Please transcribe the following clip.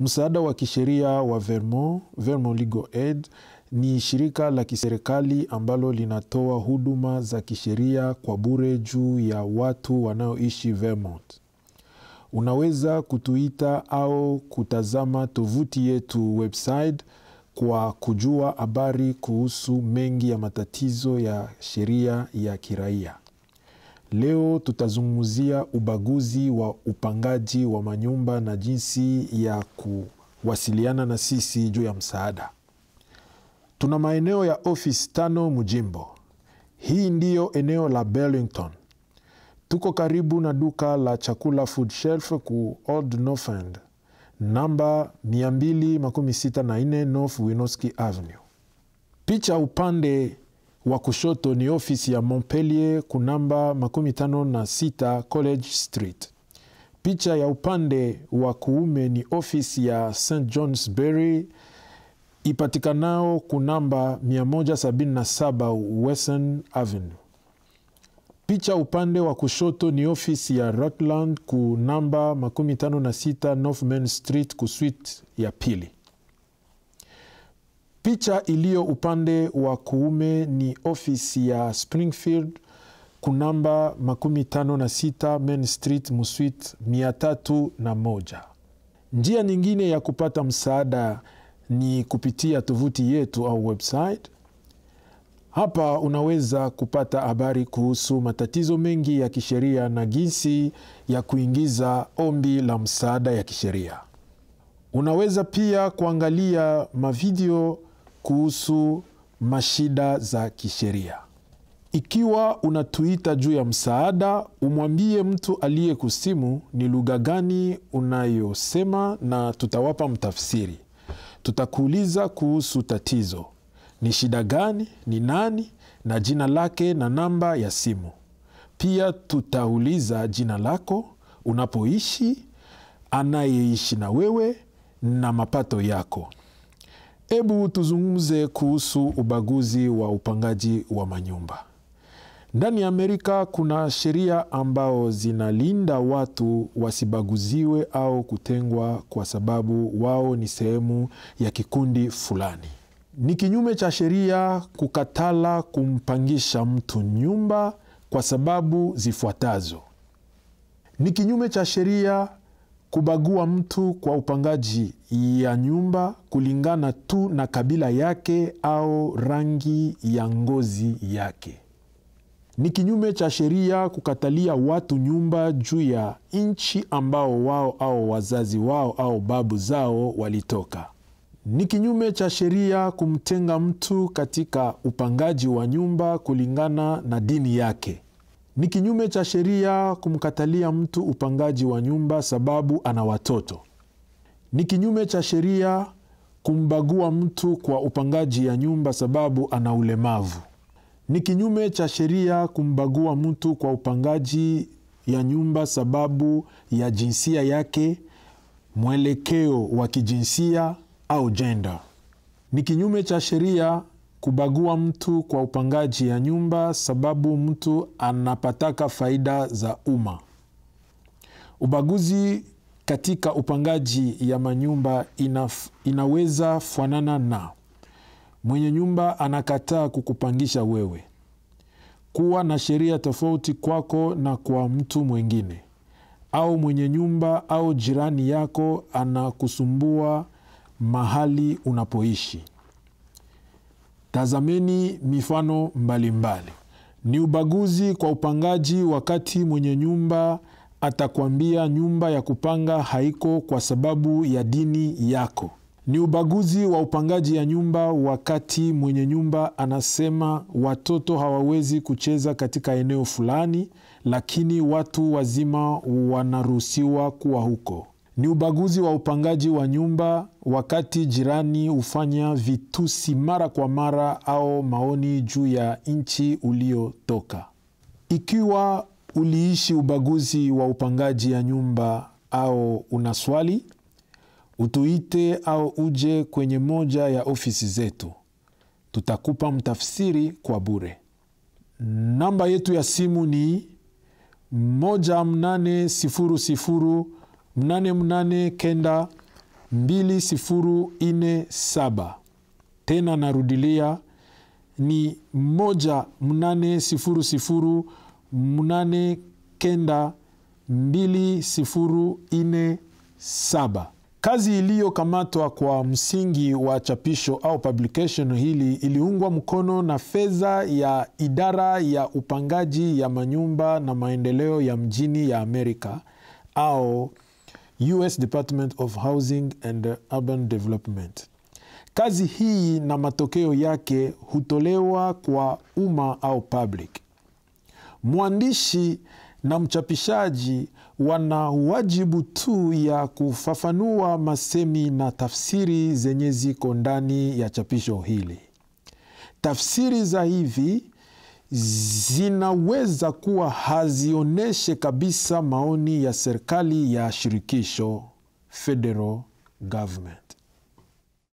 Msaada wa kisheria wa Vermont, Vermont Legal Aid ni shirika la kiserikali ambalo linatoa huduma za kisheria kwa bure juu ya watu wanaoishi Vermont. Unaweza kutuita au kutazama tovuti yetu website kwa kujua habari kuhusu mengi ya matatizo ya sheria ya kiraia. Leo tutazungumzia ubaguzi wa upangaji wa manyumba na jinsi ya kuwasiliana na sisi juu ya msaada. Tuna maeneo ya ofisi tano mujimbo Hii ndiyo eneo la Burlington. Tuko karibu na duka la chakula Food Shelf ku Old North End, namba 264 North Winoski Avenue. Picha upande wa kushoto ni ofisi ya Montpellier kunamba 56 College Street. Picha ya upande wa kuume ni ofisi ya St Johnsbury ipatikanao kunamba 177 Western Avenue. Picha upande wa kushoto ni ofisi ya Rutland ku namba 56 North Main Street ku suite ya pili. Picha iliyo upande wa kuume ni ofisi ya Springfield kunamba 56 Main Street na moja. Njia nyingine ya kupata msaada ni kupitia tovuti yetu au website. Hapa unaweza kupata habari kuhusu matatizo mengi ya kisheria na jinsi ya kuingiza ombi la msaada ya kisheria. Unaweza pia kuangalia mavideo kuhusu mashida za kisheria. Ikiwa unatuita juu ya msaada, umwambie mtu aliyekusimu ni lugha gani unayosema, na tutawapa mtafsiri. Tutakuuliza kuhusu tatizo, ni shida gani, ni nani, na jina lake na namba ya simu. Pia tutauliza jina lako, unapoishi, anayeishi na wewe na mapato yako. Hebu tuzungumze kuhusu ubaguzi wa upangaji wa manyumba. Ndani ya Amerika kuna sheria ambao zinalinda watu wasibaguziwe au kutengwa kwa sababu wao ni sehemu ya kikundi fulani. Ni kinyume cha sheria kukatala kumpangisha mtu nyumba kwa sababu zifuatazo. Ni kinyume cha sheria kubagua mtu kwa upangaji ya nyumba kulingana tu na kabila yake au rangi ya ngozi yake. Ni kinyume cha sheria kukatalia watu nyumba juu ya nchi ambao wao au wazazi wao au babu zao walitoka. Ni kinyume cha sheria kumtenga mtu katika upangaji wa nyumba kulingana na dini yake. Ni kinyume cha sheria kumkatalia mtu upangaji wa nyumba sababu ana watoto. Ni kinyume cha sheria kumbagua mtu kwa upangaji ya nyumba sababu ana ulemavu. Ni kinyume cha sheria kumbagua mtu kwa upangaji ya nyumba sababu ya jinsia yake, mwelekeo wa kijinsia au jenda. Ni kinyume cha sheria kubagua mtu kwa upangaji ya nyumba, sababu mtu anapataka faida za umma. Ubaguzi katika upangaji ya manyumba inaf, inaweza fanana na mwenye nyumba anakataa kukupangisha wewe, kuwa na sheria tofauti kwako na kwa mtu mwingine, au mwenye nyumba au jirani yako anakusumbua mahali unapoishi. Tazameni mifano mbalimbali mbali. Ni ubaguzi kwa upangaji, wakati mwenye nyumba atakwambia nyumba ya kupanga haiko kwa sababu ya dini yako. Ni ubaguzi wa upangaji ya nyumba, wakati mwenye nyumba anasema watoto hawawezi kucheza katika eneo fulani, lakini watu wazima wanaruhusiwa kuwa huko. Ni ubaguzi wa upangaji wa nyumba wakati jirani hufanya vitusi mara kwa mara au maoni juu ya nchi uliotoka. Ikiwa uliishi ubaguzi wa upangaji ya nyumba au una swali, utuite au uje kwenye moja ya ofisi zetu, tutakupa mtafsiri kwa bure. Namba yetu ya simu ni moja mnane sifuru sifuru 88 kenda 2047. Tena narudilia ni moja mnane sifuru sifuru mnane kenda mbili sifuru ine saba. Kazi iliyokamatwa kwa msingi wa chapisho au publication hili iliungwa mkono na fedha ya idara ya upangaji ya manyumba na maendeleo ya mjini ya Amerika au US Department of Housing and Urban Development. Kazi hii na matokeo yake hutolewa kwa umma au public. Mwandishi na mchapishaji wana wajibu tu ya kufafanua masemi na tafsiri zenye ziko ndani ya chapisho hili. Tafsiri za hivi zinaweza kuwa hazionyeshe kabisa maoni ya serikali ya shirikisho federal government.